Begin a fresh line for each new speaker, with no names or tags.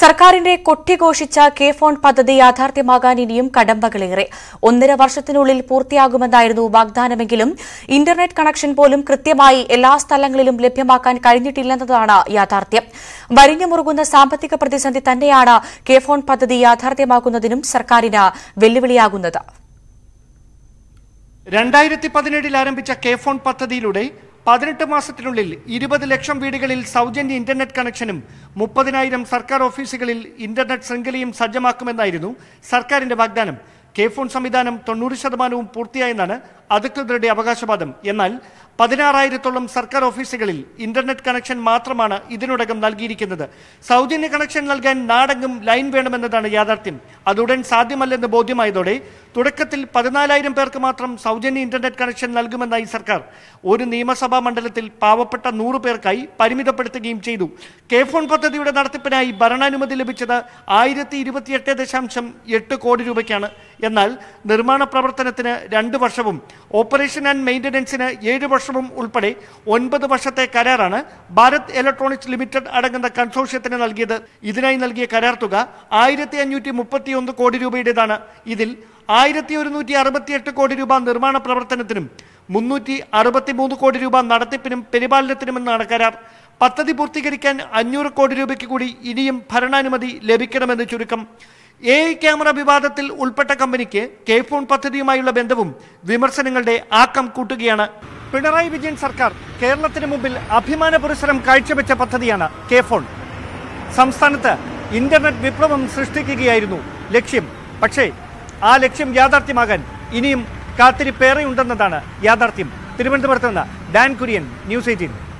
സർക്കാരിന്റെ കൊട്ടിഘോഷിച്ച K phone പദ്ധതി യാഥാർത്ഥ്യമാകാൻ ഇനിയും കടമ്പകളേറെ ഒന്നര വർഷത്തിനുള്ളിൽ പൂർത്തിയാകുമെന്നായിരുന്നു വാഗ്ദാനമെങ്കിലും ഇന്റർനെറ്റ് കണക്ഷൻ പോലും കൃത്യമായി എല്ലാ സ്ഥലങ്ങളിലും ലഭ്യമാക്കാൻ കഴിഞ്ഞിട്ടില്ലെന്നതാണ് യാഥാർത്ഥ്യം വരിഞ്ഞു മുറുകുന്ന സാമ്പത്തിക പ്രതിസന്ധി തന്നെയാണ് കെ ഫോൺ പദ്ധതി യാഥാർത്ഥ്യമാക്കുന്നതിനും സർക്കാരിന് വെല്ലുവിളിയാകുന്നത്
രണ്ടായിരത്തി പതിനേഴിൽ ആരംഭിച്ച കെ ഫോൺ പദ്ധതിയിലൂടെ പതിനെട്ട് മാസത്തിനുള്ളിൽ ഇരുപത് ലക്ഷം വീടുകളിൽ സൗജന്യ ഇന്റർനെറ്റ് കണക്ഷനും മുപ്പതിനായിരം സർക്കാർ ഓഫീസുകളിൽ ഇന്റർനെറ്റ് ശൃംഖലയും സജ്ജമാക്കുമെന്നായിരുന്നു സർക്കാരിന്റെ വാഗ്ദാനം കെ ഫോൺ സംവിധാനം തൊണ്ണൂറ് ശതമാനവും പൂർത്തിയായെന്നാണ് അധികൃതരുടെ അവകാശവാദം എന്നാൽ പതിനാറായിരത്തോളം സർക്കാർ ഓഫീസുകളിൽ ഇന്റർനെറ്റ് കണക്ഷൻ മാത്രമാണ് ഇതിനോടകം നൽകിയിരിക്കുന്നത് സൗജന്യ കണക്ഷൻ നൽകാൻ നാടെങ്ങും ലൈൻ വേണമെന്നതാണ് യാഥാർത്ഥ്യം അതുടൻ സാധ്യമല്ലെന്ന് ബോധ്യമായതോടെ തുടക്കത്തിൽ പതിനാലായിരം പേർക്ക് മാത്രം സൗജന്യ ഇന്റർനെറ്റ് കണക്ഷൻ നൽകുമെന്നായി സർക്കാർ ഒരു നിയമസഭാ മണ്ഡലത്തിൽ പാവപ്പെട്ട നൂറ് പേർക്കായി പരിമിതപ്പെടുത്തുകയും ചെയ്തു കെ ഫോൺ പദ്ധതിയുടെ നടത്തിപ്പിനായി ഭരണാനുമതി ലഭിച്ചത് ആയിരത്തി ഇരുപത്തിയെട്ട് ദശാംശം എട്ട് കോടി രൂപയ്ക്കാണ് എന്നാൽ നിർമ്മാണ പ്രവർത്തനത്തിന് രണ്ട് വർഷവും ഓപ്പറേഷൻ ആൻഡ് മെയിൻ്റനൻസിന് ഏഴ് വർഷവും ഉൾപ്പെടെ ഒൻപത് വർഷത്തെ കരാറാണ് ഭാരത് ഇലക്ട്രോണിക്സ് ലിമിറ്റഡ് അടങ്ങുന്ന കൺസോഷ്യത്തിന് നൽകിയത് ഇതിനായി നൽകിയ കരാർ തുക ആയിരത്തി അഞ്ഞൂറ്റി മുപ്പത്തിയൊന്ന് കോടി രൂപയുടേതാണ് ഇതിൽ ആയിരത്തി ഒരുന്നൂറ്റി അറുപത്തിയെട്ട് കോടി രൂപ നിർമ്മാണ പ്രവർത്തനത്തിനും മുന്നൂറ്റി അറുപത്തിമൂന്ന് കോടി രൂപ നടത്തിപ്പിനും പരിപാലനത്തിനുമെന്നാണ് കരാർ പദ്ധതി പൂർത്തീകരിക്കാൻ അഞ്ഞൂറ് കോടി രൂപയ്ക്ക് കൂടി ഇനിയും ഭരണാനുമതി ലഭിക്കണമെന്ന് ചുരുക്കം എ ക്യാമറ വിവാദത്തിൽ ഉൾപ്പെട്ട കമ്പനിക്ക് കെ ഫോൺ പദ്ധതിയുമായുള്ള ബന്ധവും വിമർശനങ്ങളുടെ ആക്കം കൂട്ടുകയാണ് പിണറായി വിജയൻ സർക്കാർ കേരളത്തിന് മുമ്പിൽ അഭിമാന പുരസ്സരം കാഴ്ചവെച്ച പദ്ധതിയാണ് കെ ഫോൺ സംസ്ഥാനത്ത് ഇന്റർനെറ്റ് വിപ്ലവം സൃഷ്ടിക്കുകയായിരുന്നു ലക്ഷ്യം പക്ഷേ ആ ലക്ഷ്യം യാഥാർത്ഥ്യമാകാൻ ഇനിയും കാത്തിരിപ്പേറെയുണ്ടെന്നതാണ് യാഥാർത്ഥ്യം തിരുവനന്തപുരത്ത് നിന്ന് ഡാൻ കുര്യൻ ന്യൂസ് എയ്റ്റീൻ